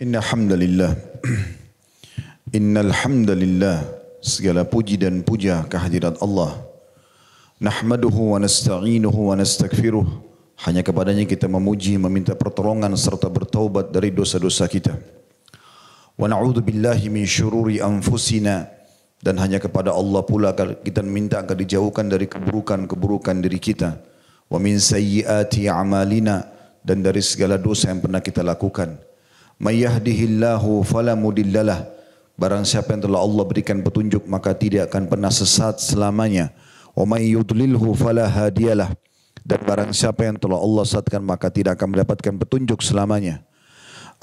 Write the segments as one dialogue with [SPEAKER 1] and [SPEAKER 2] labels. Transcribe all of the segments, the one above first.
[SPEAKER 1] Inna hamdalillah. inna alhamdulillah. Segala puji dan puja kehadirat Allah. Nahmaduhu wa nasta'inuhu wa nastaghfiruh. Hanya kepadanya kita memuji, meminta pertolongan serta bertaubat dari dosa-dosa kita. Wa na'udzu billahi min syururi anfusina dan hanya kepada Allah pula kita minta agar dijauhkan dari keburukan-keburukan diri kita. Wa min sayyiati a'malina dan dari segala dosa yang pernah kita lakukan. may yahdihillahu fala mudhillalah barang siapa yang telah Allah berikan petunjuk maka tidak akan pernah sesat selamanya wa may yudlilhu fala hadiyalah dan barang siapa yang telah Allah sesatkan maka tidak akan mendapatkan petunjuk selamanya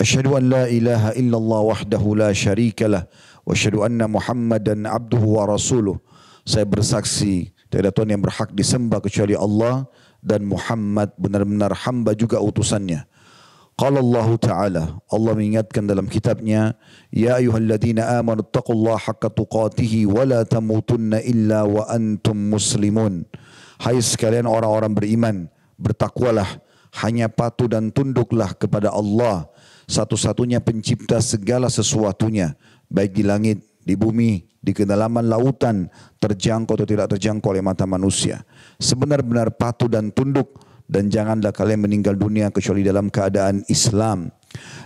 [SPEAKER 1] asyhadu an la ilaha illallah wahdahu la syarikalah wa asyhadu anna muhammadan abduhu wa rasuluh saya bersaksi tidak ada Tuhan yang berhak disembah kecuali Allah dan Muhammad benar-benar hamba juga utusannya. Qala Allah Ta'ala, Allah mengingatkan dalam kitabnya, Ya ayuhalladzina amanu taqullaha haqqa tuqatihi wa la tamutunna illa wa antum muslimun. Hai sekalian orang-orang beriman, bertakwalah, hanya patuh dan tunduklah kepada Allah, satu-satunya pencipta segala sesuatunya, baik di langit, di bumi, di kedalaman lautan, terjangkau atau tidak terjangkau oleh mata manusia. Sebenar-benar patuh dan tunduk dan janganlah kalian meninggal dunia kecuali dalam keadaan Islam.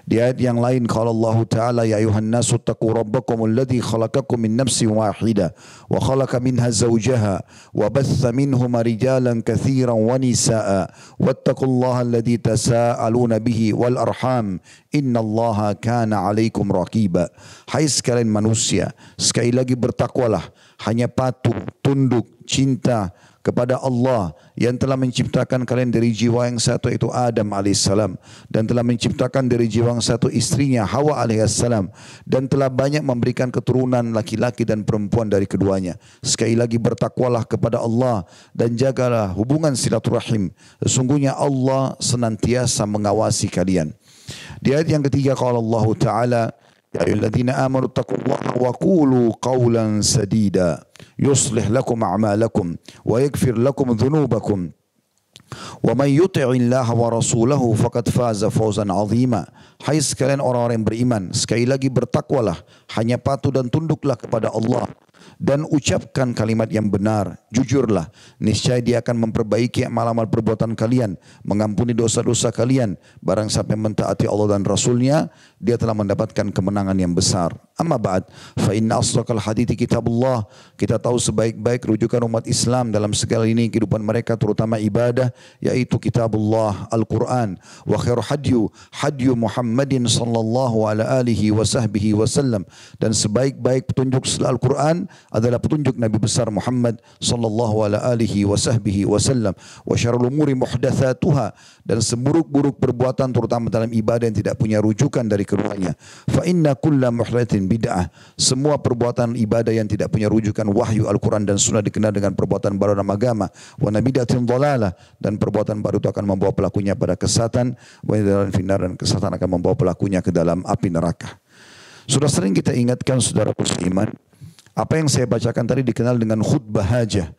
[SPEAKER 1] Di ayat yang lain kalau Allah Ta'ala ya ayuhan nasu taqu rabbakum alladhi khalaqakum min nafsin wahida wa khalaqa minha zawjaha wa batha minhuma rijalan kathiran wa nisaa wattaqullaha alladhi tasaaluna bihi wal arham innallaha kana alaikum raqiba Hai sekalian manusia sekali lagi bertakwalah hanya patuh tunduk cinta kepada Allah yang telah menciptakan kalian dari jiwa yang satu itu Adam alaihissalam dan telah menciptakan dari jiwa yang satu istrinya Hawa alaihissalam dan telah banyak memberikan keturunan laki-laki dan perempuan dari keduanya. Sekali lagi bertakwalah kepada Allah dan jagalah hubungan silaturahim. Sesungguhnya Allah senantiasa mengawasi kalian. Di ayat yang ketiga kalau Allah Ta'ala Ya ayyuhalladzina amanu taqullaha wa qulu qawlan sadida. يصلح لكم أعمالكم ويغفر لكم ذنوبكم Wa may yuti'illaha wa rasulahu faqad faza fawzan 'azima. Hai sekalian orang-orang yang beriman, sekali lagi bertakwalah, hanya patuh dan tunduklah kepada Allah dan ucapkan kalimat yang benar, jujurlah, niscaya Dia akan memperbaiki amal-amal perbuatan kalian, mengampuni dosa-dosa kalian, barang siapa yang mentaati Allah dan Rasulnya, dia telah mendapatkan kemenangan yang besar. Amma ba'd, fa inna asdaqal hadithi kitabullah. Kita tahu sebaik-baik rujukan umat Islam dalam segala ini kehidupan mereka terutama ibadah yaitu kitabullah Al-Quran wa khairu hadyu hadyu Muhammadin sallallahu ala alihi wa sahbihi wasallam dan sebaik-baik petunjuk Al-Quran adalah petunjuk Nabi besar Muhammad sallallahu ala alihi wa sahbihi wasallam wa syarrul umuri muhdatsatuha dan seburuk-buruk perbuatan terutama dalam ibadah yang tidak punya rujukan dari keduanya fa inna kulla muhdatsin bid'ah semua perbuatan ibadah yang tidak punya rujukan wahyu Al-Quran dan sunnah dikenal dengan perbuatan baru dalam agama wa nabidatin dhalalah dan dan perbuatan baru itu akan membawa pelakunya pada kesatan, wanita dalam finar dan kesatan akan membawa pelakunya ke dalam api neraka. Sudah sering kita ingatkan saudara iman, apa yang saya bacakan tadi dikenal dengan khutbah hajah.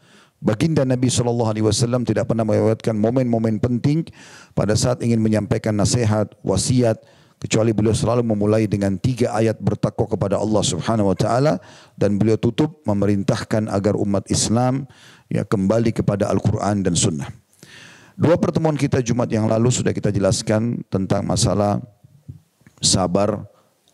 [SPEAKER 1] Baginda Nabi Shallallahu Alaihi Wasallam tidak pernah melewatkan momen-momen penting pada saat ingin menyampaikan nasihat, wasiat, kecuali beliau selalu memulai dengan tiga ayat bertakwa kepada Allah Subhanahu Wa Taala dan beliau tutup memerintahkan agar umat Islam ya kembali kepada Al Quran dan Sunnah. Dua pertemuan kita Jumat yang lalu sudah kita jelaskan tentang masalah sabar,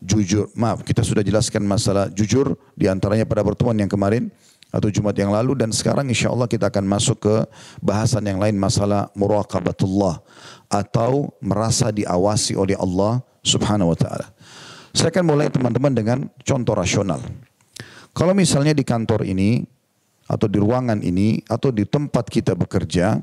[SPEAKER 1] jujur. Maaf, kita sudah jelaskan masalah jujur diantaranya pada pertemuan yang kemarin atau Jumat yang lalu dan sekarang insya Allah kita akan masuk ke bahasan yang lain masalah muraqabatullah atau merasa diawasi oleh Allah subhanahu wa ta'ala. Saya akan mulai teman-teman dengan contoh rasional. Kalau misalnya di kantor ini atau di ruangan ini atau di tempat kita bekerja,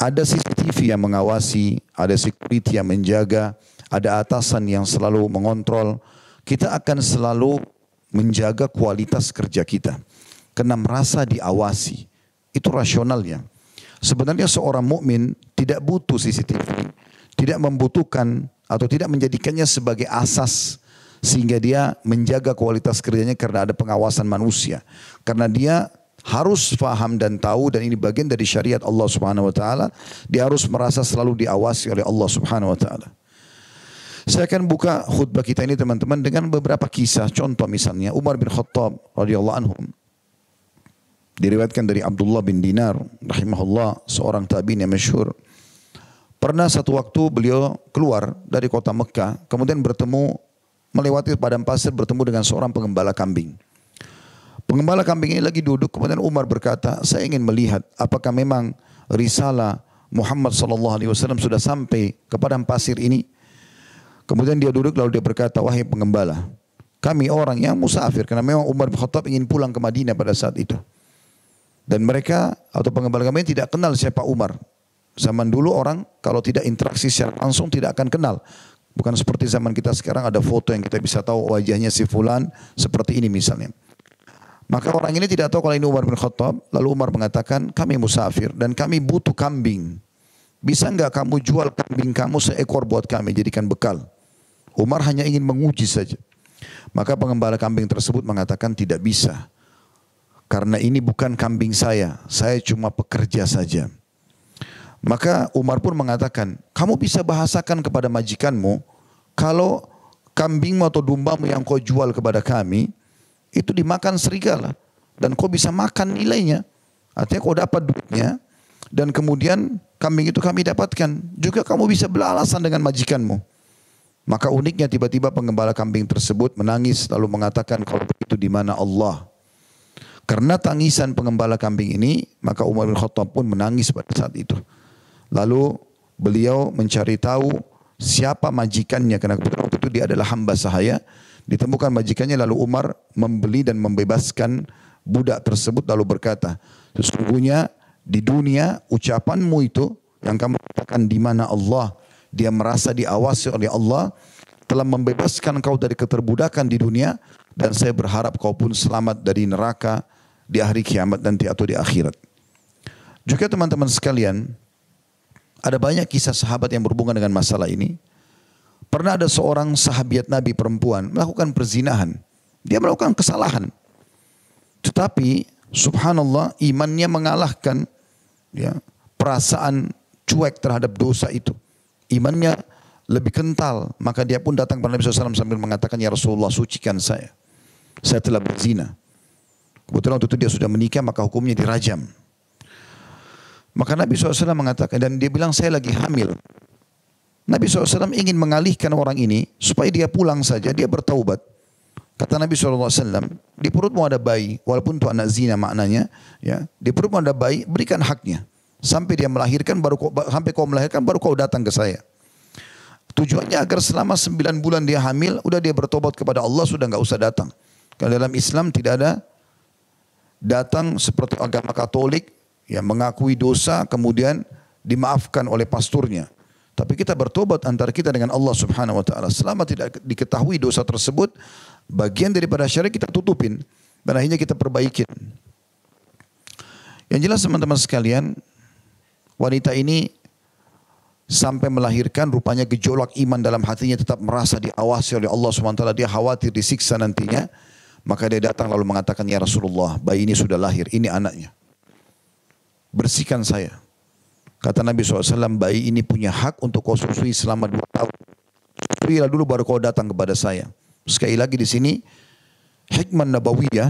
[SPEAKER 1] ada CCTV yang mengawasi, ada security yang menjaga, ada atasan yang selalu mengontrol. Kita akan selalu menjaga kualitas kerja kita. Karena merasa diawasi. Itu rasionalnya. Sebenarnya seorang mukmin tidak butuh CCTV, tidak membutuhkan atau tidak menjadikannya sebagai asas sehingga dia menjaga kualitas kerjanya karena ada pengawasan manusia. Karena dia harus faham dan tahu dan ini bagian dari syariat Allah Subhanahu wa taala. Dia harus merasa selalu diawasi oleh Allah Subhanahu wa taala. Saya akan buka khutbah kita ini teman-teman dengan beberapa kisah. Contoh misalnya Umar bin Khattab radhiyallahu anhu. Diriwayatkan dari Abdullah bin Dinar rahimahullah seorang tabi'in yang masyhur. Pernah satu waktu beliau keluar dari kota Mekah, kemudian bertemu melewati padang pasir bertemu dengan seorang pengembala kambing. Pengembala kambing ini lagi duduk kemudian Umar berkata, "Saya ingin melihat apakah memang risalah Muhammad sallallahu alaihi wasallam sudah sampai ke padang pasir ini." Kemudian dia duduk lalu dia berkata, "Wahai pengembala, kami orang yang musafir karena memang Umar bin Khattab ingin pulang ke Madinah pada saat itu." Dan mereka atau pengembala kambing tidak kenal siapa Umar. Zaman dulu orang kalau tidak interaksi secara langsung tidak akan kenal. Bukan seperti zaman kita sekarang ada foto yang kita bisa tahu wajahnya si fulan seperti ini misalnya. Maka orang ini tidak tahu kalau ini Umar bin Khattab. Lalu Umar mengatakan, kami musafir dan kami butuh kambing. Bisa enggak kamu jual kambing kamu seekor buat kami jadikan bekal? Umar hanya ingin menguji saja. Maka pengembala kambing tersebut mengatakan tidak bisa. Karena ini bukan kambing saya, saya cuma pekerja saja. Maka Umar pun mengatakan, kamu bisa bahasakan kepada majikanmu kalau kambingmu atau dombamu yang kau jual kepada kami, itu dimakan serigala dan kau bisa makan nilainya. Artinya kau dapat duitnya dan kemudian kambing itu kami dapatkan. Juga kamu bisa belalasan dengan majikanmu. Maka uniknya tiba-tiba pengembala kambing tersebut menangis lalu mengatakan kalau begitu di mana Allah? Karena tangisan pengembala kambing ini, maka Umar bin Khattab pun menangis pada saat itu. Lalu beliau mencari tahu siapa majikannya karena waktu itu dia adalah hamba sahaya Ditemukan majikannya lalu Umar membeli dan membebaskan budak tersebut lalu berkata, sesungguhnya di dunia ucapanmu itu yang kamu katakan di mana Allah, dia merasa diawasi oleh Allah, telah membebaskan kau dari keterbudakan di dunia dan saya berharap kau pun selamat dari neraka di hari kiamat nanti atau di akhirat. Juga teman-teman sekalian, ada banyak kisah sahabat yang berhubungan dengan masalah ini. Pernah ada seorang sahabiat Nabi perempuan melakukan perzinahan. Dia melakukan kesalahan. Tetapi subhanallah imannya mengalahkan ya, perasaan cuek terhadap dosa itu. Imannya lebih kental. Maka dia pun datang kepada Nabi SAW sambil mengatakan, Ya Rasulullah sucikan saya. Saya telah berzina. Kebetulan waktu itu dia sudah menikah maka hukumnya dirajam. Maka Nabi SAW mengatakan dan dia bilang saya lagi hamil. Nabi SAW ingin mengalihkan orang ini supaya dia pulang saja, dia bertaubat. Kata Nabi SAW, di perutmu ada bayi, walaupun itu anak zina maknanya, ya, di perutmu ada bayi, berikan haknya. Sampai dia melahirkan, baru kau, sampai kau melahirkan, baru kau datang ke saya. Tujuannya agar selama sembilan bulan dia hamil, udah dia bertobat kepada Allah, sudah nggak usah datang. Karena dalam Islam tidak ada datang seperti agama Katolik yang mengakui dosa kemudian dimaafkan oleh pasturnya. Tapi kita bertobat antara kita dengan Allah Subhanahu wa taala. Selama tidak diketahui dosa tersebut, bagian daripada syariat kita tutupin dan akhirnya kita perbaikin. Yang jelas teman-teman sekalian, wanita ini sampai melahirkan rupanya gejolak iman dalam hatinya tetap merasa diawasi oleh Allah Subhanahu Wa Taala. Dia khawatir disiksa nantinya. Maka dia datang lalu mengatakan, Ya Rasulullah, bayi ini sudah lahir, ini anaknya. Bersihkan saya. Kata Nabi SAW, bayi ini punya hak untuk kau susui selama dua tahun. Susuilah dulu baru kau datang kepada saya. Sekali lagi di sini, hikmah nabawiyah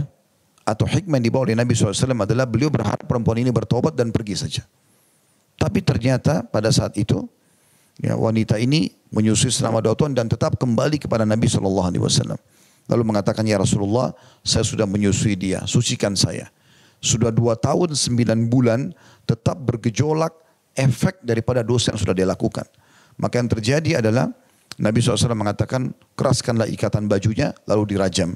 [SPEAKER 1] atau hikmah yang dibawa oleh Nabi SAW adalah beliau berharap perempuan ini bertobat dan pergi saja. Tapi ternyata pada saat itu, ya, wanita ini menyusui selama dua tahun dan tetap kembali kepada Nabi SAW. Lalu mengatakan, Ya Rasulullah, saya sudah menyusui dia, sucikan saya. Sudah dua tahun sembilan bulan, tetap bergejolak, efek daripada dosa yang sudah dia lakukan. Maka yang terjadi adalah Nabi SAW mengatakan keraskanlah ikatan bajunya lalu dirajam.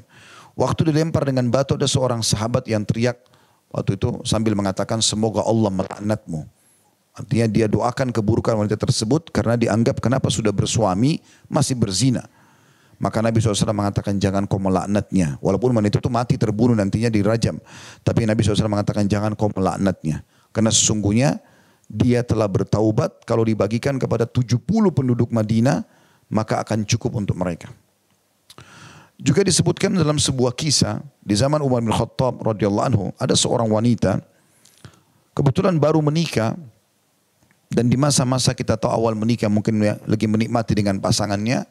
[SPEAKER 1] Waktu dilempar dengan batu ada seorang sahabat yang teriak waktu itu sambil mengatakan semoga Allah melaknatmu. Artinya dia doakan keburukan wanita tersebut karena dianggap kenapa sudah bersuami masih berzina. Maka Nabi SAW mengatakan jangan kau melaknatnya. Walaupun wanita itu mati terbunuh nantinya dirajam. Tapi Nabi SAW mengatakan jangan kau melaknatnya. Karena sesungguhnya dia telah bertaubat kalau dibagikan kepada 70 penduduk Madinah maka akan cukup untuk mereka. Juga disebutkan dalam sebuah kisah di zaman Umar bin Khattab radhiyallahu anhu ada seorang wanita kebetulan baru menikah dan di masa-masa kita tahu awal menikah mungkin ya, lagi menikmati dengan pasangannya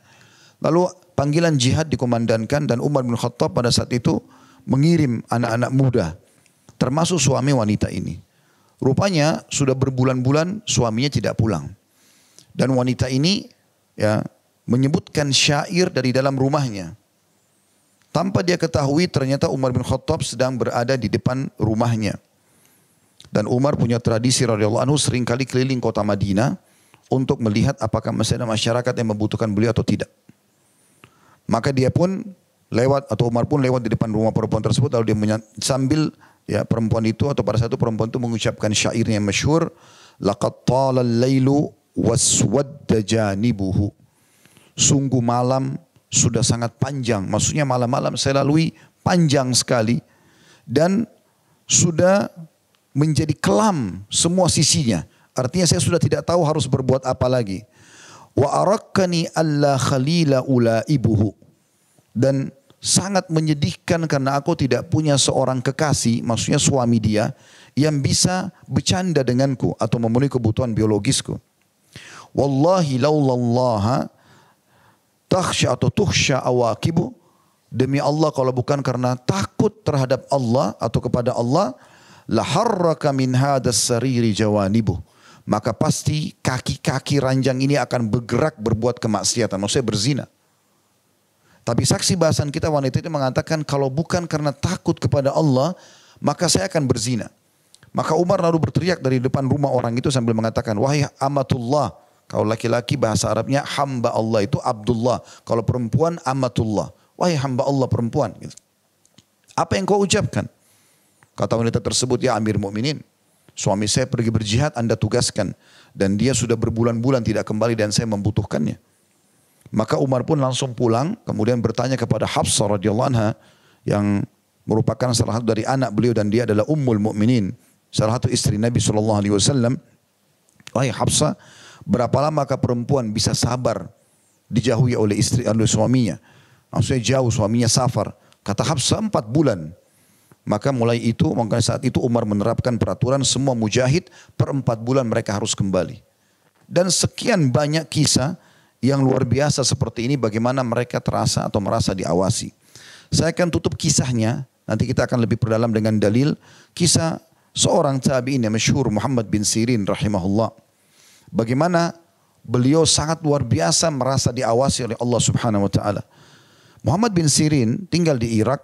[SPEAKER 1] lalu panggilan jihad dikomandankan dan Umar bin Khattab pada saat itu mengirim anak-anak muda termasuk suami wanita ini Rupanya sudah berbulan-bulan suaminya tidak pulang. Dan wanita ini ya menyebutkan syair dari dalam rumahnya. Tanpa dia ketahui ternyata Umar bin Khattab sedang berada di depan rumahnya. Dan Umar punya tradisi radhiyallahu anhu seringkali keliling kota Madinah untuk melihat apakah masih ada masyarakat yang membutuhkan beliau atau tidak. Maka dia pun lewat atau Umar pun lewat di depan rumah perempuan tersebut lalu dia sambil Ya, perempuan itu atau pada satu perempuan itu mengucapkan syairnya yang masyhur, laqad tala lailu waswadda janibuhu. Sungguh malam sudah sangat panjang, maksudnya malam-malam saya lalui panjang sekali dan sudah menjadi kelam semua sisinya. Artinya saya sudah tidak tahu harus berbuat apa lagi. Wa arakkani alla khalila ibuhu Dan sangat menyedihkan karena aku tidak punya seorang kekasih, maksudnya suami dia, yang bisa bercanda denganku atau memenuhi kebutuhan biologisku. Wallahi laulallaha takhsya atau tukhsya awakibu. Demi Allah kalau bukan karena takut terhadap Allah atau kepada Allah, laharraka min hadas sariri jawanibu. Maka pasti kaki-kaki ranjang ini akan bergerak berbuat kemaksiatan, maksudnya berzina. Tapi saksi bahasan kita wanita itu mengatakan kalau bukan karena takut kepada Allah, maka saya akan berzina. Maka Umar lalu berteriak dari depan rumah orang itu sambil mengatakan, wahai amatullah. Kalau laki-laki bahasa Arabnya hamba Allah itu Abdullah. Kalau perempuan amatullah. Wahai hamba Allah perempuan. Gitu. Apa yang kau ucapkan? Kata wanita tersebut, ya Amir muminin, suami saya pergi berjihad, Anda tugaskan. Dan dia sudah berbulan-bulan tidak kembali dan saya membutuhkannya. Maka Umar pun langsung pulang kemudian bertanya kepada Hafsah radhiyallahu anha yang merupakan salah satu dari anak beliau dan dia adalah ummul mukminin, salah satu istri Nabi sallallahu alaihi wasallam. Wahai Hafsah, berapa lamakah perempuan bisa sabar dijauhi oleh istri oleh suaminya? Maksudnya jauh suaminya safar. Kata Hafsah empat bulan. Maka mulai itu, maka saat itu Umar menerapkan peraturan semua mujahid per empat bulan mereka harus kembali. Dan sekian banyak kisah yang luar biasa seperti ini bagaimana mereka terasa atau merasa diawasi. Saya akan tutup kisahnya, nanti kita akan lebih perdalam dengan dalil kisah seorang tabi'in yang masyhur Muhammad bin Sirin rahimahullah. Bagaimana beliau sangat luar biasa merasa diawasi oleh Allah Subhanahu wa taala. Muhammad bin Sirin tinggal di Irak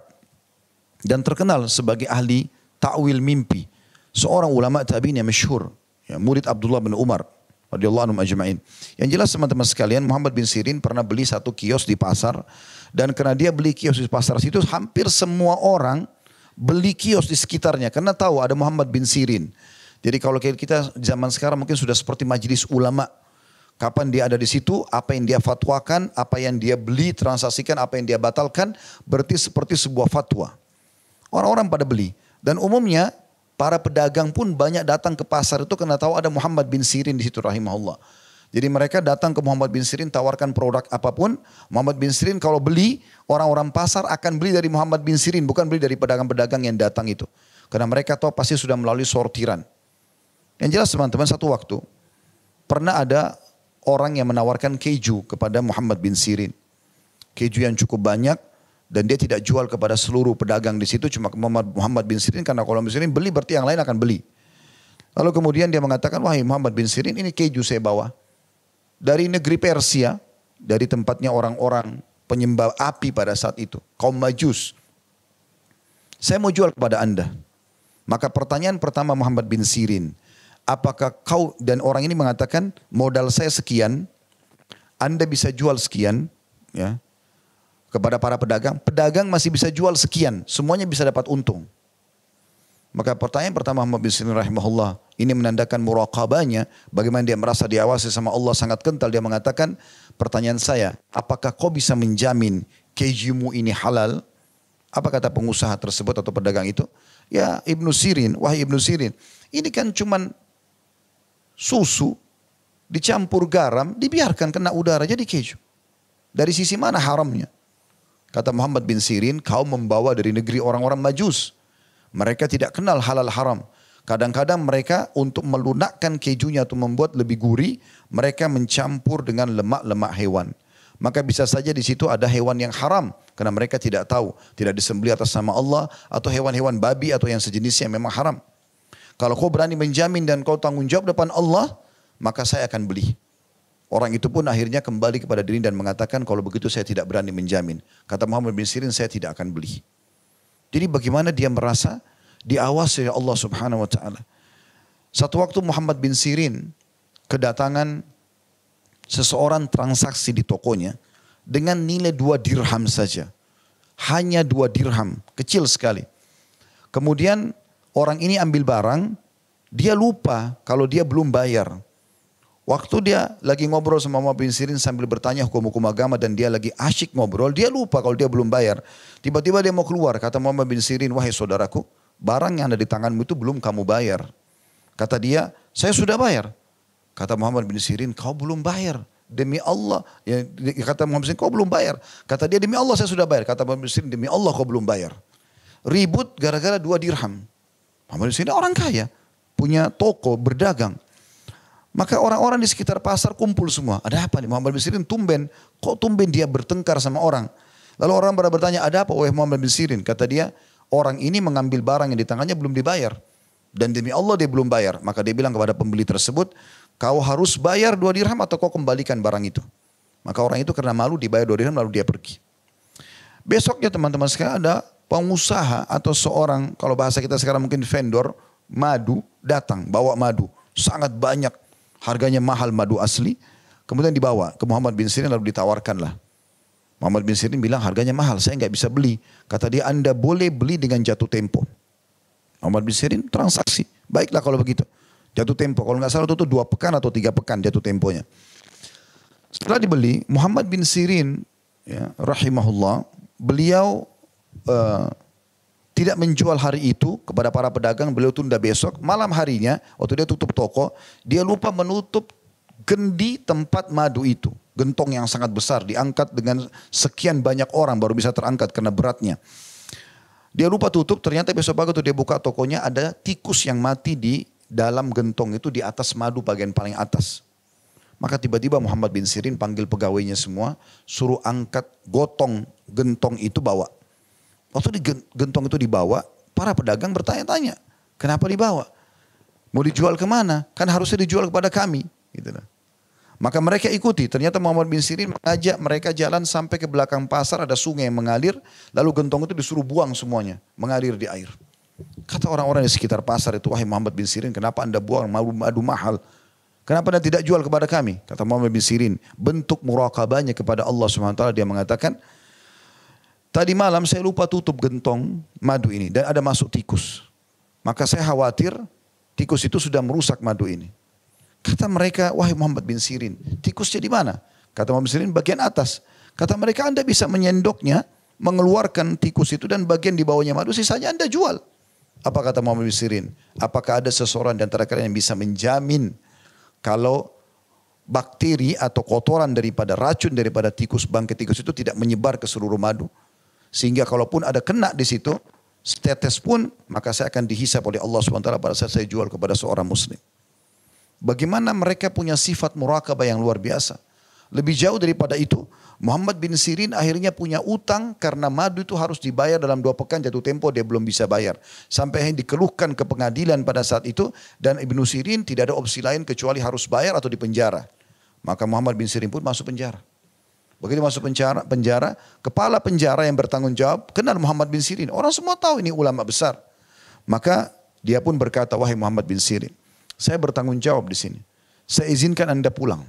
[SPEAKER 1] dan terkenal sebagai ahli takwil mimpi, seorang ulama tabi'in yang masyhur, ya, murid Abdullah bin Umar radhiyallahu ajma'in. Yang jelas teman-teman sekalian Muhammad bin Sirin pernah beli satu kios di pasar dan karena dia beli kios di pasar situ hampir semua orang beli kios di sekitarnya karena tahu ada Muhammad bin Sirin. Jadi kalau kita zaman sekarang mungkin sudah seperti majelis ulama. Kapan dia ada di situ, apa yang dia fatwakan, apa yang dia beli, transaksikan, apa yang dia batalkan, berarti seperti sebuah fatwa. Orang-orang pada beli. Dan umumnya Para pedagang pun banyak datang ke pasar itu karena tahu ada Muhammad bin Sirin di situ rahimahullah. Jadi mereka datang ke Muhammad bin Sirin tawarkan produk apapun. Muhammad bin Sirin kalau beli orang-orang pasar akan beli dari Muhammad bin Sirin bukan beli dari pedagang-pedagang yang datang itu. Karena mereka tahu pasti sudah melalui sortiran. Yang jelas teman-teman satu waktu pernah ada orang yang menawarkan keju kepada Muhammad bin Sirin. Keju yang cukup banyak dan dia tidak jual kepada seluruh pedagang di situ cuma Muhammad, bin Sirin karena kalau Muhammad bin Sirin beli berarti yang lain akan beli. Lalu kemudian dia mengatakan, wahai Muhammad bin Sirin ini keju saya bawa. Dari negeri Persia, dari tempatnya orang-orang penyembah api pada saat itu, kaum majus. Saya mau jual kepada anda. Maka pertanyaan pertama Muhammad bin Sirin, apakah kau dan orang ini mengatakan modal saya sekian, anda bisa jual sekian, ya kepada para pedagang, pedagang masih bisa jual sekian, semuanya bisa dapat untung. Maka pertanyaan pertama Muhammad bin Sirin rahimahullah, ini menandakan muraqabahnya, bagaimana dia merasa diawasi sama Allah sangat kental. Dia mengatakan, pertanyaan saya, apakah kau bisa menjamin kejimu ini halal? Apa kata pengusaha tersebut atau pedagang itu? Ya Ibnu Sirin, wahai Ibnu Sirin, ini kan cuman susu dicampur garam, dibiarkan kena udara jadi keju. Dari sisi mana haramnya? Kata Muhammad bin Sirin, kau membawa dari negeri orang-orang majus. Mereka tidak kenal halal haram. Kadang-kadang mereka untuk melunakkan kejunya atau membuat lebih gurih, mereka mencampur dengan lemak-lemak hewan. Maka bisa saja di situ ada hewan yang haram karena mereka tidak tahu, tidak disembelih atas nama Allah atau hewan-hewan babi atau yang sejenisnya yang memang haram. Kalau kau berani menjamin dan kau tanggung jawab depan Allah, maka saya akan beli. Orang itu pun akhirnya kembali kepada diri dan mengatakan kalau begitu saya tidak berani menjamin. Kata Muhammad bin Sirin saya tidak akan beli. Jadi bagaimana dia merasa diawasi oleh Allah subhanahu wa ta'ala. Satu waktu Muhammad bin Sirin kedatangan seseorang transaksi di tokonya dengan nilai dua dirham saja. Hanya dua dirham, kecil sekali. Kemudian orang ini ambil barang, dia lupa kalau dia belum bayar. Waktu dia lagi ngobrol sama Muhammad bin Sirin sambil bertanya hukum-hukum agama dan dia lagi asyik ngobrol, dia lupa kalau dia belum bayar. Tiba-tiba dia mau keluar, kata Muhammad bin Sirin, wahai saudaraku, barang yang ada di tanganmu itu belum kamu bayar. Kata dia, saya sudah bayar. Kata Muhammad bin Sirin, kau belum bayar. Demi Allah, ya, kata Muhammad bin Sirin, kau belum bayar. Kata dia, demi Allah saya sudah bayar. Kata Muhammad bin Sirin, demi Allah kau belum bayar. Ribut gara-gara dua dirham. Muhammad bin Sirin orang kaya, punya toko, berdagang. Maka orang-orang di sekitar pasar kumpul semua. Ada apa nih Muhammad bin Sirin tumben. Kok tumben dia bertengkar sama orang? Lalu orang pada bertanya ada apa oleh Muhammad bin Sirin? Kata dia orang ini mengambil barang yang di tangannya belum dibayar. Dan demi Allah dia belum bayar. Maka dia bilang kepada pembeli tersebut kau harus bayar dua dirham atau kau kembalikan barang itu. Maka orang itu karena malu dibayar dua dirham lalu dia pergi. Besoknya teman-teman sekarang ada pengusaha atau seorang kalau bahasa kita sekarang mungkin vendor madu datang bawa madu sangat banyak Harganya mahal madu asli. Kemudian dibawa ke Muhammad bin Sirin lalu ditawarkanlah. Muhammad bin Sirin bilang harganya mahal, saya nggak bisa beli. Kata dia, Anda boleh beli dengan jatuh tempo. Muhammad bin Sirin transaksi. Baiklah kalau begitu. Jatuh tempo. Kalau nggak salah itu dua pekan atau tiga pekan jatuh temponya. Setelah dibeli, Muhammad bin Sirin ya, rahimahullah, beliau uh, tidak menjual hari itu kepada para pedagang, beliau tunda besok. Malam harinya, waktu dia tutup toko, dia lupa menutup gendi tempat madu itu. Gentong yang sangat besar diangkat dengan sekian banyak orang baru bisa terangkat karena beratnya. Dia lupa tutup, ternyata besok pagi tuh dia buka tokonya ada tikus yang mati di dalam gentong itu di atas madu bagian paling atas. Maka tiba-tiba Muhammad bin Sirin panggil pegawainya semua, suruh angkat gotong gentong itu bawa Waktu di gentong itu dibawa, para pedagang bertanya-tanya, kenapa dibawa? Mau dijual kemana? Kan harusnya dijual kepada kami. Gitu lah. Maka mereka ikuti. Ternyata Muhammad bin Sirin mengajak mereka jalan sampai ke belakang pasar ada sungai yang mengalir. Lalu gentong itu disuruh buang semuanya. Mengalir di air. Kata orang-orang di sekitar pasar itu, wahai Muhammad bin Sirin kenapa anda buang madu mahal? Kenapa anda tidak jual kepada kami? Kata Muhammad bin Sirin, bentuk murakabahnya kepada Allah SWT dia mengatakan, Tadi malam saya lupa tutup gentong madu ini dan ada masuk tikus. Maka saya khawatir tikus itu sudah merusak madu ini. Kata mereka, wahai Muhammad bin Sirin, tikusnya di mana? Kata Muhammad bin Sirin, bagian atas. Kata mereka, anda bisa menyendoknya, mengeluarkan tikus itu dan bagian di bawahnya madu, sisanya anda jual. Apa kata Muhammad bin Sirin? Apakah ada seseorang dan antara kalian yang bisa menjamin kalau bakteri atau kotoran daripada racun daripada tikus bangkai tikus itu tidak menyebar ke seluruh madu? Sehingga kalaupun ada kena di situ, setetes pun maka saya akan dihisap oleh Allah SWT pada saat saya jual kepada seorang muslim. Bagaimana mereka punya sifat murakabah yang luar biasa. Lebih jauh daripada itu, Muhammad bin Sirin akhirnya punya utang karena madu itu harus dibayar dalam dua pekan jatuh tempo dia belum bisa bayar. Sampai yang dikeluhkan ke pengadilan pada saat itu dan Ibnu Sirin tidak ada opsi lain kecuali harus bayar atau dipenjara. Maka Muhammad bin Sirin pun masuk penjara. Begitu masuk penjara, penjara, kepala penjara yang bertanggung jawab kenal Muhammad bin Sirin. Orang semua tahu ini ulama besar. Maka dia pun berkata, wahai Muhammad bin Sirin, saya bertanggung jawab di sini. Saya izinkan anda pulang.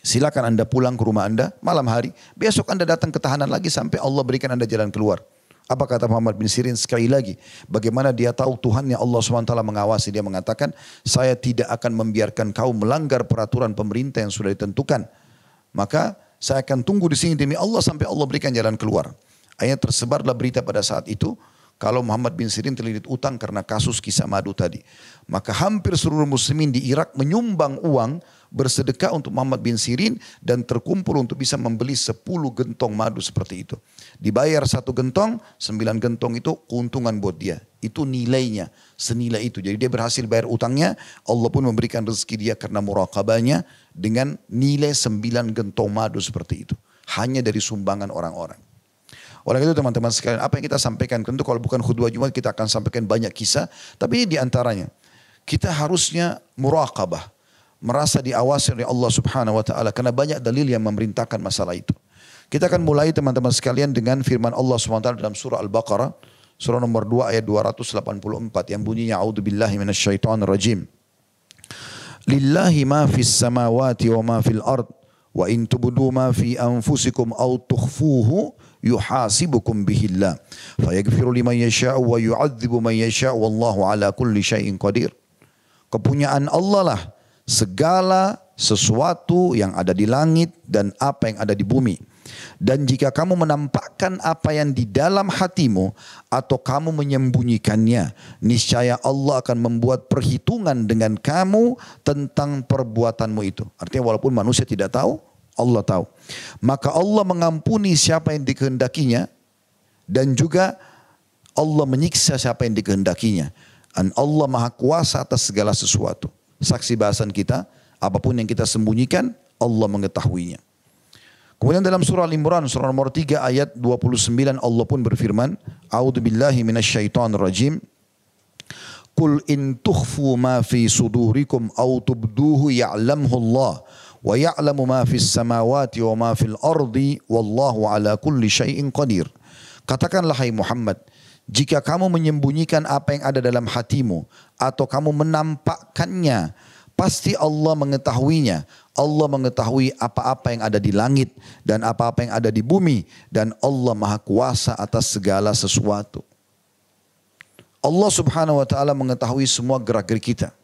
[SPEAKER 1] Silakan anda pulang ke rumah anda malam hari. Besok anda datang ke tahanan lagi sampai Allah berikan anda jalan keluar. Apa kata Muhammad bin Sirin sekali lagi? Bagaimana dia tahu Tuhan yang Allah SWT mengawasi. Dia mengatakan, saya tidak akan membiarkan kau melanggar peraturan pemerintah yang sudah ditentukan. Maka saya akan tunggu di sini demi Allah sampai Allah berikan jalan keluar. Akhirnya tersebarlah berita pada saat itu kalau Muhammad bin Sirin terlilit utang karena kasus kisah madu tadi. Maka hampir seluruh muslimin di Irak menyumbang uang bersedekah untuk Muhammad bin Sirin dan terkumpul untuk bisa membeli 10 gentong madu seperti itu. Dibayar satu gentong, 9 gentong itu keuntungan buat dia. Itu nilainya, senilai itu. Jadi dia berhasil bayar utangnya, Allah pun memberikan rezeki dia karena murakabahnya dengan nilai 9 gentong madu seperti itu. Hanya dari sumbangan orang-orang. Oleh itu teman-teman sekalian, apa yang kita sampaikan tentu kalau bukan khutbah Jumat kita akan sampaikan banyak kisah, tapi ini diantaranya. Kita harusnya muraqabah merasa diawasi oleh Allah Subhanahu wa taala karena banyak dalil yang memerintahkan masalah itu. Kita akan mulai teman-teman sekalian dengan firman Allah SWT dalam surah Al-Baqarah. Surah nomor 2 ayat 284 yang bunyinya A'udhu billahi minasyaitonir rajim. Lillahi ma fis samawati wa ma fil ard. Wa in tubudu ma fi anfusikum au tukhfuhu yuhasibukum bihillah. Fayaghfiru liman yasha'u wa yu'adzibu man yasha'u. Wallahu ala kulli syai'in qadir. Kepunyaan Allah lah segala sesuatu yang ada di langit dan apa yang ada di bumi. Dan jika kamu menampakkan apa yang di dalam hatimu atau kamu menyembunyikannya, niscaya Allah akan membuat perhitungan dengan kamu tentang perbuatanmu itu. Artinya walaupun manusia tidak tahu, Allah tahu. Maka Allah mengampuni siapa yang dikehendakinya dan juga Allah menyiksa siapa yang dikehendakinya. Dan Allah maha kuasa atas segala sesuatu saksi bahasan kita. Apapun yang kita sembunyikan, Allah mengetahuinya. Kemudian dalam surah Al-Imran surah nomor 3 ayat 29 Allah pun berfirman, A'udhu billahi minasyaitan rajim." Qul in tukhfu ma fi sudurikum au tubduhu ya'lamhu Allah wa ya'lamu ma fi samawati wa ma fil ardi wallahu ala kulli syai'in qadir. Katakanlah hai Muhammad, jika kamu menyembunyikan apa yang ada dalam hatimu atau kamu menampakkannya, pasti Allah mengetahuinya. Allah mengetahui apa-apa yang ada di langit dan apa-apa yang ada di bumi dan Allah Maha Kuasa atas segala sesuatu. Allah Subhanahu wa taala mengetahui semua gerak-gerik kita.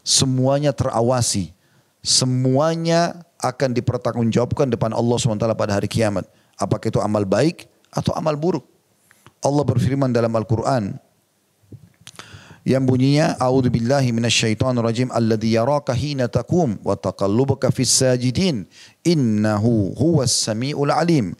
[SPEAKER 1] Semuanya terawasi. Semuanya akan dipertanggungjawabkan depan Allah SWT pada hari kiamat. Apakah itu amal baik atau amal buruk. Allah berfirman dalam Al-Quran yang bunyinya A'udhu billahi minasyaitonir rajim alladhi yaraka hina takum wa taqallubaka fis sajidin innahu huwa samiul alim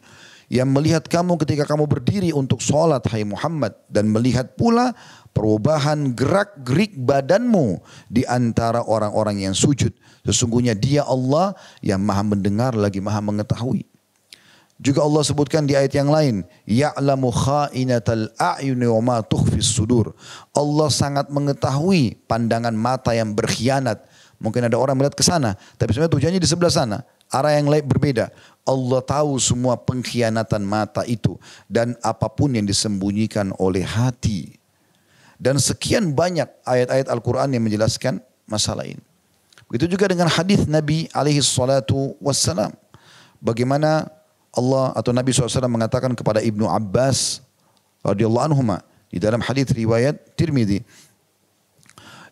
[SPEAKER 1] yang melihat kamu ketika kamu berdiri untuk sholat hai Muhammad dan melihat pula perubahan gerak-gerik badanmu di antara orang-orang yang sujud. Sesungguhnya dia Allah yang maha mendengar lagi maha mengetahui. Juga Allah sebutkan di ayat yang lain, ya'lamu kha'inatal a'yuni wa ma sudur. Allah sangat mengetahui pandangan mata yang berkhianat. Mungkin ada orang melihat ke sana, tapi sebenarnya tujuannya di sebelah sana, arah yang lain berbeda. Allah tahu semua pengkhianatan mata itu dan apapun yang disembunyikan oleh hati. Dan sekian banyak ayat-ayat Al-Qur'an yang menjelaskan masalah ini. Begitu juga dengan hadis Nabi alaihi salatu wassalam. Bagaimana Allah atau Nabi SAW mengatakan kepada Ibnu Abbas radhiyallahu anhu di dalam hadis riwayat Tirmidzi.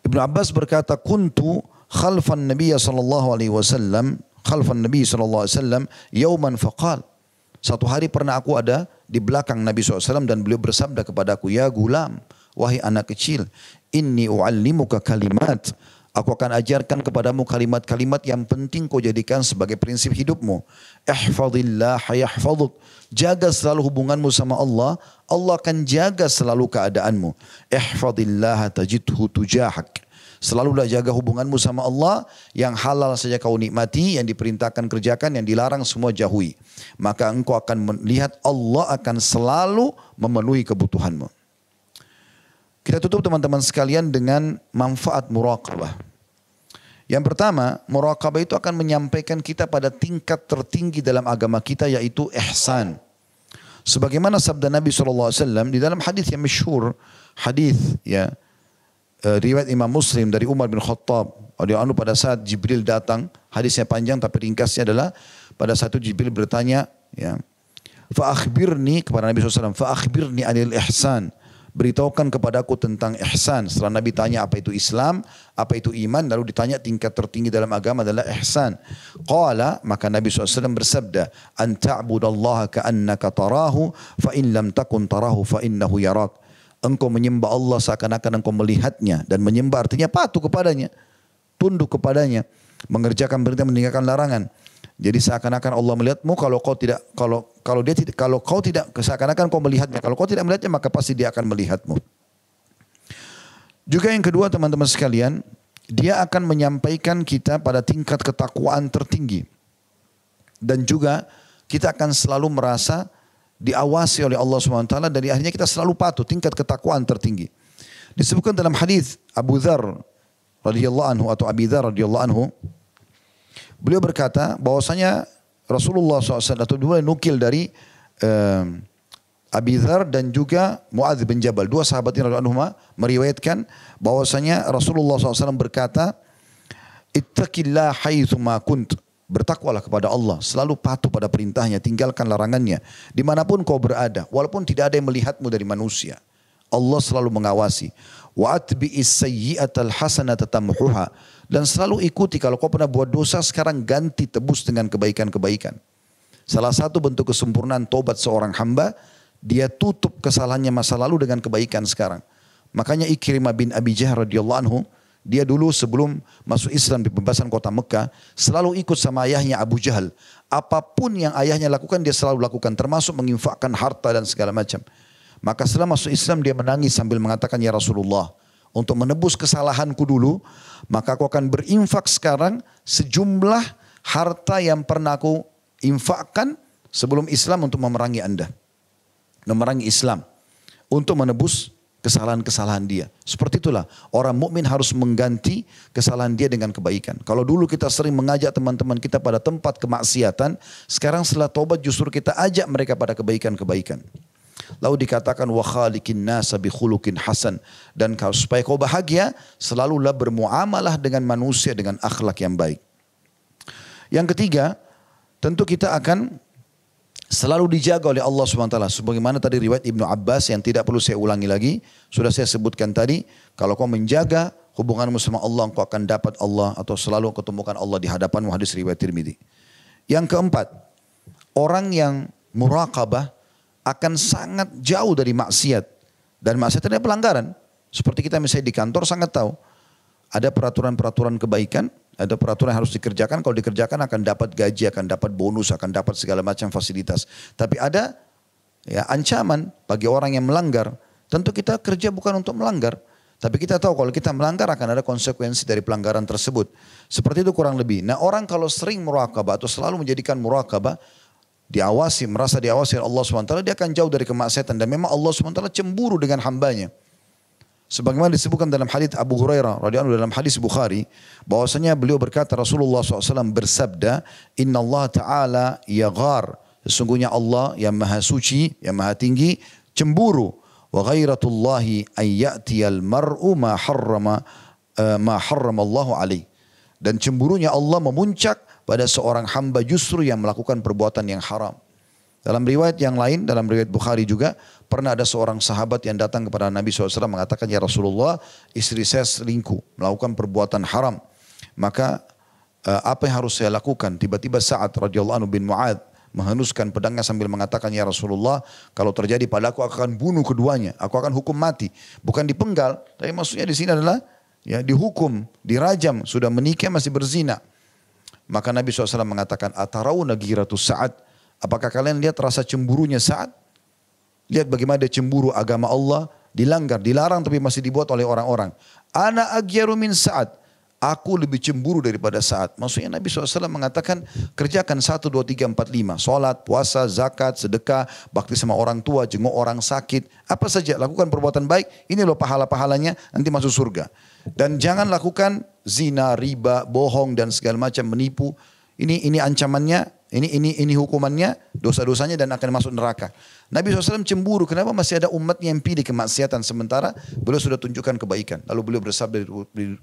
[SPEAKER 1] Ibnu Abbas berkata, "Kuntu khalfan Nabi sallallahu alaihi wasallam, khalfan Nabi sallallahu alaihi wasallam yauman faqal." Satu hari pernah aku ada di belakang Nabi SAW dan beliau bersabda kepadaku, Ya gulam, wahai anak kecil, Inni u'allimuka kalimat Aku akan ajarkan kepadamu kalimat-kalimat yang penting kau jadikan sebagai prinsip hidupmu. Ihfadillah yahfaduk. Jaga selalu hubunganmu sama Allah. Allah akan jaga selalu keadaanmu. Ihfadillah tajidhu tujahak. Selalulah jaga hubunganmu sama Allah yang halal saja kau nikmati, yang diperintahkan kerjakan, yang dilarang semua jauhi. Maka engkau akan melihat Allah akan selalu memenuhi kebutuhanmu. Kita tutup teman-teman sekalian dengan manfaat muraqabah. Yang pertama, muraqabah itu akan menyampaikan kita pada tingkat tertinggi dalam agama kita yaitu ihsan. Sebagaimana sabda Nabi SAW di dalam hadis yang masyhur, hadis ya eh, riwayat Imam Muslim dari Umar bin Khattab radhiyallahu anhu pada saat Jibril datang, hadisnya panjang tapi ringkasnya adalah pada satu Jibril bertanya ya, "Fa akhbirni kepada Nabi SAW, fa akhbirni anil ihsan." beritahukan kepadaku tentang ihsan. Setelah Nabi tanya apa itu Islam, apa itu iman, lalu ditanya tingkat tertinggi dalam agama adalah ihsan. Qala, maka Nabi SAW bersabda, An ta'budallaha ka'annaka tarahu, fa'in lam takun tarahu fa'innahu yarak. Engkau menyembah Allah seakan-akan engkau melihatnya dan menyembah artinya patuh kepadanya, tunduk kepadanya, mengerjakan perintah meninggalkan larangan. Jadi seakan-akan Allah melihatmu kalau kau tidak kalau kalau dia tidak kalau kau tidak seakan-akan kau melihatnya. Kalau kau tidak melihatnya maka pasti dia akan melihatmu. Juga yang kedua teman-teman sekalian, dia akan menyampaikan kita pada tingkat ketakwaan tertinggi. Dan juga kita akan selalu merasa diawasi oleh Allah SWT dan akhirnya kita selalu patuh tingkat ketakwaan tertinggi. Disebutkan dalam hadis Abu Dhar radhiyallahu anhu atau Abi Dhar radhiyallahu anhu Beliau berkata bahwasanya Rasulullah SAW atau dua nukil dari um, Abi Dhar dan juga Muadz bin Jabal. Dua sahabat ini meriwayatkan bahwasanya Rasulullah SAW berkata, "Ittaqillah haitsu kunt." Bertakwalah kepada Allah, selalu patuh pada perintahnya, tinggalkan larangannya. Dimanapun kau berada, walaupun tidak ada yang melihatmu dari manusia. Allah selalu mengawasi. Wa atbi'is sayyi'atal hasanata tamhuha dan selalu ikuti kalau kau pernah buat dosa sekarang ganti tebus dengan kebaikan-kebaikan. Salah satu bentuk kesempurnaan tobat seorang hamba, dia tutup kesalahannya masa lalu dengan kebaikan sekarang. Makanya Ikrimah bin Abi Jahl radhiyallahu anhu, dia dulu sebelum masuk Islam di pembebasan kota Mekah, selalu ikut sama ayahnya Abu Jahal. Apapun yang ayahnya lakukan, dia selalu lakukan. Termasuk menginfakkan harta dan segala macam. Maka setelah masuk Islam, dia menangis sambil mengatakan, Ya Rasulullah, untuk menebus kesalahanku dulu, maka aku akan berinfak sekarang sejumlah harta yang pernah aku infakkan sebelum Islam untuk memerangi Anda. Memerangi Islam untuk menebus kesalahan-kesalahan dia. Seperti itulah orang mukmin harus mengganti kesalahan dia dengan kebaikan. Kalau dulu kita sering mengajak teman-teman kita pada tempat kemaksiatan, sekarang setelah tobat justru kita ajak mereka pada kebaikan-kebaikan. Lalu dikatakan wa khaliqin nasa bi khuluqin hasan dan kau supaya kau bahagia selalulah bermuamalah dengan manusia dengan akhlak yang baik. Yang ketiga, tentu kita akan selalu dijaga oleh Allah SWT. Sebagaimana tadi riwayat Ibnu Abbas yang tidak perlu saya ulangi lagi. Sudah saya sebutkan tadi. Kalau kau menjaga hubunganmu sama Allah, kau akan dapat Allah atau selalu ketemukan Allah di hadapanmu hadis riwayat Tirmidzi. Yang keempat, orang yang muraqabah akan sangat jauh dari maksiat. Dan maksiat adalah pelanggaran. Seperti kita misalnya di kantor sangat tahu. Ada peraturan-peraturan kebaikan, ada peraturan yang harus dikerjakan. Kalau dikerjakan akan dapat gaji, akan dapat bonus, akan dapat segala macam fasilitas. Tapi ada ya ancaman bagi orang yang melanggar. Tentu kita kerja bukan untuk melanggar. Tapi kita tahu kalau kita melanggar akan ada konsekuensi dari pelanggaran tersebut. Seperti itu kurang lebih. Nah orang kalau sering murakabah atau selalu menjadikan murakabah diawasi, merasa diawasi oleh Allah SWT, dia akan jauh dari kemaksiatan. Dan memang Allah SWT cemburu dengan hambanya. Sebagaimana disebutkan dalam hadis Abu Hurairah radhiyallahu dalam hadis Bukhari bahwasanya beliau berkata Rasulullah SAW bersabda Inna Allah Taala yagar sesungguhnya Allah yang maha suci yang maha tinggi cemburu wa ghairatullahi ayyatiyal mar'u ma harrama eh, ma harrama Allah alaih dan cemburunya Allah memuncak pada seorang hamba justru yang melakukan perbuatan yang haram. Dalam riwayat yang lain, dalam riwayat Bukhari juga, pernah ada seorang sahabat yang datang kepada Nabi SAW mengatakan, Ya Rasulullah, istri saya selingkuh, melakukan perbuatan haram. Maka eh, apa yang harus saya lakukan? Tiba-tiba saat radhiyallahu anhu bin Mu'ad menghenuskan pedangnya sambil mengatakan, Ya Rasulullah, kalau terjadi padaku aku akan bunuh keduanya. Aku akan hukum mati. Bukan dipenggal, tapi maksudnya di sini adalah ya dihukum, dirajam, sudah menikah masih berzina. Maka Nabi SAW mengatakan, Atarawna giratu saat. Apakah kalian lihat rasa cemburunya saat? Lihat bagaimana dia cemburu agama Allah. Dilanggar, dilarang tapi masih dibuat oleh orang-orang. Ana agyaru min Sa'ad. Aku lebih cemburu daripada saat. Maksudnya Nabi SAW mengatakan kerjakan 1, 2, 3, 4, 5. Sholat, puasa, zakat, sedekah, bakti sama orang tua, jenguk orang sakit. Apa saja, lakukan perbuatan baik. Ini loh pahala-pahalanya nanti masuk surga. Dan jangan lakukan zina, riba, bohong dan segala macam menipu. Ini ini ancamannya, ini ini ini hukumannya, dosa-dosanya dan akan masuk neraka. Nabi SAW cemburu, kenapa masih ada umat yang pilih kemaksiatan sementara beliau sudah tunjukkan kebaikan. Lalu beliau bersabda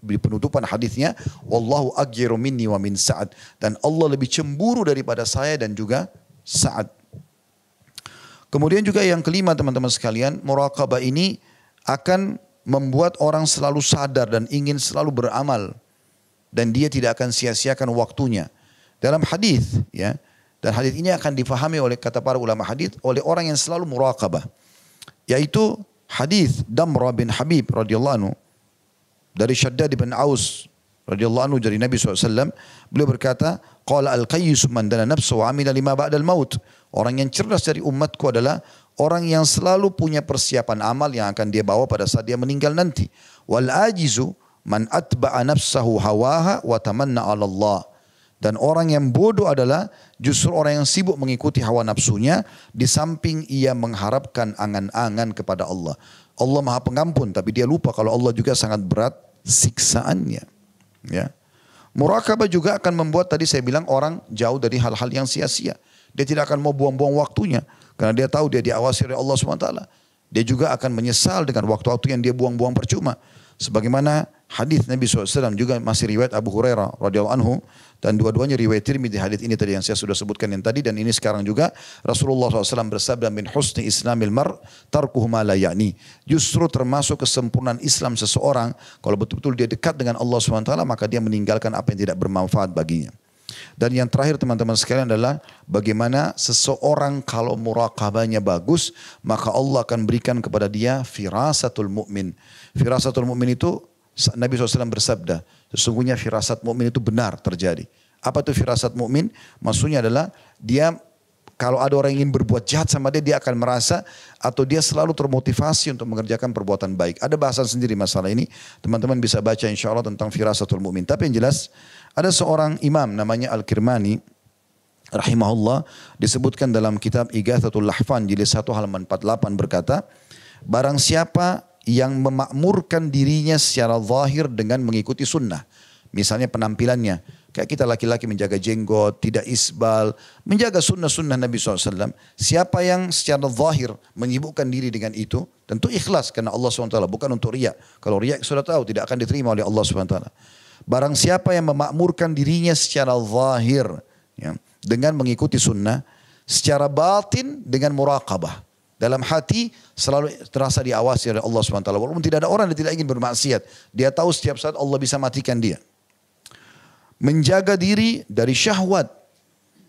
[SPEAKER 1] di penutupan hadisnya, "Wallahu Akhirumini minni wa min Sa'ad." Dan Allah lebih cemburu daripada saya dan juga Sa'ad. Kemudian juga yang kelima teman-teman sekalian, muraqabah ini akan membuat orang selalu sadar dan ingin selalu beramal dan dia tidak akan sia-siakan waktunya. Dalam hadis ya, dan hadis ini akan difahami oleh kata para ulama hadis oleh orang yang selalu muraqabah. Yaitu hadis Damra bin Habib radhiyallahu anhu dari Shaddad bin Aus radhiyallahu anhu dari Nabi SAW. Beliau berkata, Qala al-qayyis man dana nafsu wa amila lima ba'dal maut. Orang yang cerdas dari umatku adalah Orang yang selalu punya persiapan amal yang akan dia bawa pada saat dia meninggal nanti. Wal ajizu man atba'a nafsahu hawaha wa tamanna 'ala Allah. Dan orang yang bodoh adalah justru orang yang sibuk mengikuti hawa nafsunya di samping ia mengharapkan angan-angan kepada Allah. Allah Maha Pengampun tapi dia lupa kalau Allah juga sangat berat siksaannya. Ya. Murakabah juga akan membuat tadi saya bilang orang jauh dari hal-hal yang sia-sia. Dia tidak akan mau buang-buang waktunya. Karena dia tahu dia diawasi oleh Allah SWT. Dia juga akan menyesal dengan waktu-waktu yang dia buang-buang percuma. Sebagaimana hadis Nabi SAW juga masih riwayat Abu Hurairah radhiyallahu anhu dan dua-duanya riwayat Tirmidzi hadis ini tadi yang saya sudah sebutkan yang tadi dan ini sekarang juga Rasulullah SAW bersabda min husni islamil mar tarkuhu ma la ya'ni. Justru termasuk kesempurnaan Islam seseorang kalau betul-betul dia dekat dengan Allah SWT maka dia meninggalkan apa yang tidak bermanfaat baginya. Dan yang terakhir teman-teman sekalian adalah bagaimana seseorang kalau muraqabahnya bagus, maka Allah akan berikan kepada dia firasatul mukmin. Firasatul mukmin itu Nabi SAW bersabda, sesungguhnya firasat mukmin itu benar terjadi. Apa itu firasat mukmin? Maksudnya adalah dia kalau ada orang yang ingin berbuat jahat sama dia, dia akan merasa atau dia selalu termotivasi untuk mengerjakan perbuatan baik. Ada bahasan sendiri masalah ini, teman-teman bisa baca insya Allah tentang firasatul mukmin. Tapi yang jelas ada seorang imam namanya Al-Kirmani rahimahullah disebutkan dalam kitab Igathatul Lahfan jilid 1 halaman 48 berkata, barang siapa yang memakmurkan dirinya secara zahir dengan mengikuti sunnah. Misalnya penampilannya, kayak kita laki-laki menjaga jenggot, tidak isbal, menjaga sunnah-sunnah Nabi SAW. Siapa yang secara zahir menyibukkan diri dengan itu, tentu ikhlas karena Allah SWT, bukan untuk riak. Kalau riak sudah tahu tidak akan diterima oleh Allah SWT. Barang siapa yang memakmurkan dirinya secara zahir ya, dengan mengikuti sunnah, secara batin dengan muraqabah. Dalam hati selalu terasa diawasi oleh Allah SWT. Walaupun tidak ada orang yang tidak ingin bermaksiat. Dia tahu setiap saat Allah bisa matikan dia. Menjaga diri dari syahwat.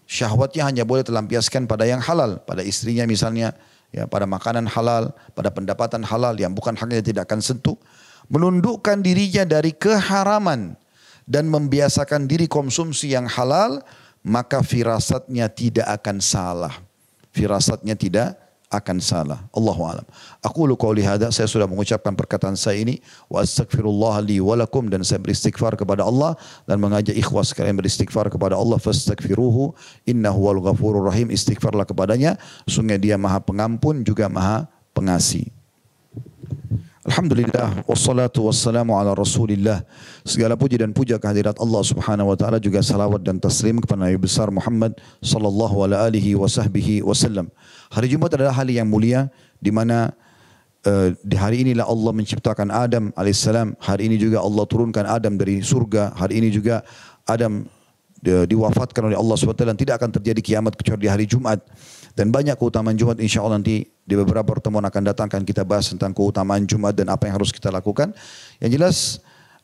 [SPEAKER 1] Syahwatnya hanya boleh terlampiaskan pada yang halal. Pada istrinya misalnya. ya Pada makanan halal. Pada pendapatan halal yang bukan haknya tidak akan sentuh. Menundukkan dirinya dari keharaman dan membiasakan diri konsumsi yang halal, maka firasatnya tidak akan salah. Firasatnya tidak akan salah. Allahu alam. Aku lu kau lihada. saya sudah mengucapkan perkataan saya ini wa astaghfirullah li walakum. dan saya beristighfar kepada Allah dan mengajak ikhwah sekalian beristighfar kepada Allah fastaghfiruhu Inna huwal ghafurur rahim istighfarlah kepadanya sungguh dia Maha Pengampun juga Maha Pengasih. Alhamdulillah wassalatu wassalamu ala Rasulillah. Segala puji dan puja kehadirat Allah Subhanahu wa taala juga salawat dan taslim kepada Nabi besar Muhammad sallallahu alaihi wa sahbihi wasallam. Hari Jumat adalah hari yang mulia di mana uh, di hari inilah Allah menciptakan Adam alaihissalam. Hari ini juga Allah turunkan Adam dari surga. Hari ini juga Adam di, eh, diwafatkan oleh Allah SWT dan tidak akan terjadi kiamat kecuali di hari Jumat. Dan banyak keutamaan Jumat insya Allah nanti di beberapa pertemuan akan datang akan kita bahas tentang keutamaan Jumat dan apa yang harus kita lakukan. Yang jelas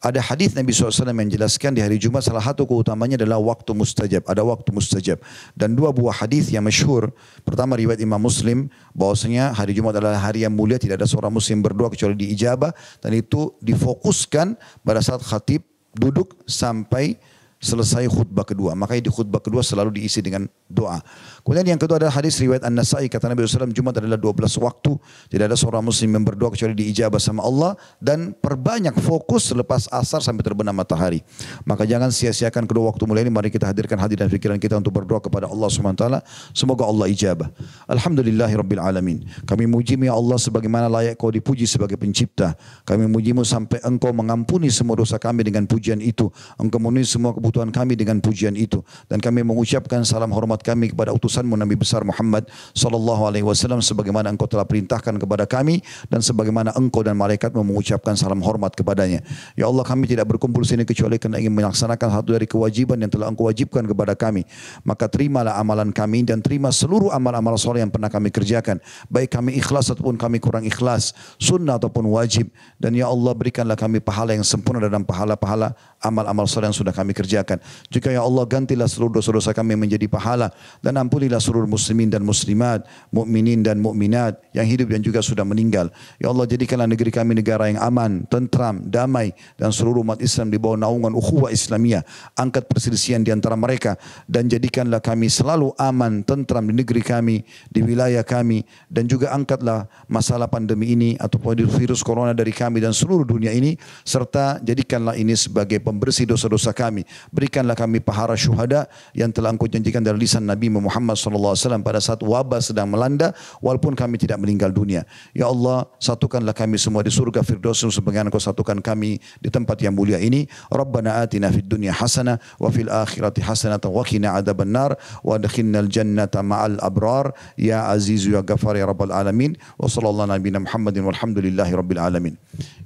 [SPEAKER 1] ada hadis Nabi SAW yang menjelaskan di hari Jumat salah satu keutamanya adalah waktu mustajab. Ada waktu mustajab. Dan dua buah hadis yang masyhur. Pertama riwayat Imam Muslim bahwasanya hari Jumat adalah hari yang mulia. Tidak ada seorang muslim berdoa kecuali di Ijabah Dan itu difokuskan pada saat khatib duduk sampai selesai khutbah kedua. Makanya di khutbah kedua selalu diisi dengan doa. Kemudian yang kedua adalah hadis riwayat An-Nasai kata Nabi SAW Jumat adalah 12 waktu. Tidak ada seorang muslim yang berdoa kecuali diijabah sama Allah dan perbanyak fokus selepas asar sampai terbenam matahari. Maka jangan sia-siakan kedua waktu mulai ini mari kita hadirkan hati dan pikiran kita untuk berdoa kepada Allah Subhanahu wa taala. Semoga Allah ijabah. Alhamdulillahirobbilalamin Kami muji ya Allah sebagaimana layak kau dipuji sebagai pencipta. Kami mu sampai engkau mengampuni semua dosa kami dengan pujian itu. Engkau memenuhi semua kebutuhan kami dengan pujian itu dan kami mengucapkan salam hormat kami kepada utusan utusanmu Nabi besar Muhammad sallallahu alaihi wasallam sebagaimana engkau telah perintahkan kepada kami dan sebagaimana engkau dan malaikat mengucapkan salam hormat kepadanya. Ya Allah kami tidak berkumpul sini kecuali karena ingin melaksanakan satu dari kewajiban yang telah engkau wajibkan kepada kami. Maka terimalah amalan kami dan terima seluruh amal-amal soleh yang pernah kami kerjakan. Baik kami ikhlas ataupun kami kurang ikhlas, sunnah ataupun wajib. Dan ya Allah berikanlah kami pahala yang sempurna dalam pahala-pahala amal-amal soleh yang sudah kami kerjakan. Jika ya Allah gantilah seluruh dosa-dosa kami menjadi pahala dan ampunilah seluruh muslimin dan muslimat, mukminin dan mukminat yang hidup dan juga sudah meninggal. Ya Allah jadikanlah negeri kami negara yang aman, tentram, damai dan seluruh umat Islam di bawah naungan ukhuwah Islamiyah. Angkat perselisihan di antara mereka dan jadikanlah kami selalu aman, tentram di negeri kami, di wilayah kami dan juga angkatlah masalah pandemi ini atau virus corona dari kami dan seluruh dunia ini serta jadikanlah ini sebagai pem pembersih dosa-dosa kami. Berikanlah kami pahara syuhada yang telah engkau janjikan dari lisan Nabi Muhammad SAW pada saat wabah sedang melanda walaupun kami tidak meninggal dunia. Ya Allah, satukanlah kami semua di surga Firdausmu sebagaimana engkau satukan kami di tempat yang mulia ini. Rabbana atina fid dunya hasana wa fil akhirati hasana wa qina adaban nar wa adkhilna al jannata ma'al abrar ya aziz ya ghafar ya rabbal alamin wa sallallahu ala nabiyyina Muhammadin walhamdulillahi rabbil alamin.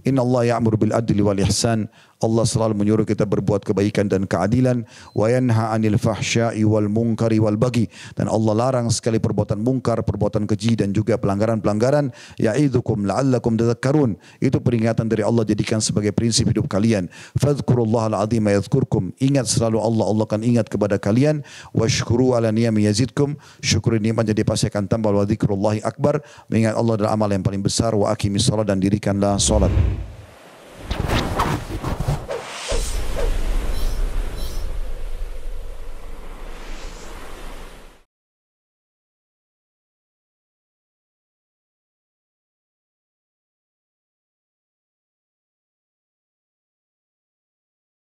[SPEAKER 1] Inna Allah ya'muru bil adli wal ihsan Allah selalu menyuruh kita berbuat kebaikan dan keadilan wa yanha anil fahsya'i wal munkari wal bagi dan Allah larang sekali perbuatan mungkar perbuatan keji dan juga pelanggaran-pelanggaran ya'idzukum la'allakum tadhakkarun itu peringatan dari Allah jadikan sebagai prinsip hidup kalian fadhkurullaha al'azim yadhkurkum ingat selalu Allah Allah akan ingat kepada kalian washkuru ala ni'mi yazidkum syukur nikmat jadi pasti akan tambah wa dzikrullahi akbar mengingat Allah adalah amal yang paling besar wa aqimish shalah dan dirikanlah salat